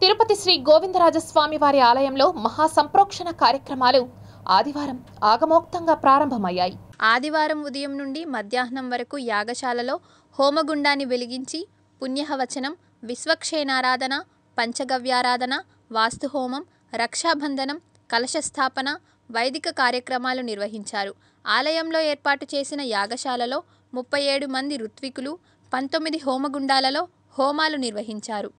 తిరుపతి శ్రీ గోవిందరాజస్వామి వారి ఆలయంలో మహాసంప్రోక్షణ కార్యక్రమాలు ఆదివారం ఆగమోక్తంగా ప్రారంభమయ్యాయి ఆదివారం ఉదయం నుండి మధ్యాహ్నం వరకు యాగశాలలో హోమగుండాన్ని వెలిగించి పుణ్యహవచనం విశ్వక్షేణారాధన పంచగవ్యారాధన వాస్తుహోమం రక్షాబంధనం కలశస్థాపన వైదిక కార్యక్రమాలు నిర్వహించారు ఆలయంలో ఏర్పాటు చేసిన యాగశాలలో ముప్పై ఏడు మంది ఋత్వికులు పంతొమ్మిది హోమగుండాలలో హోమాలు నిర్వహించారు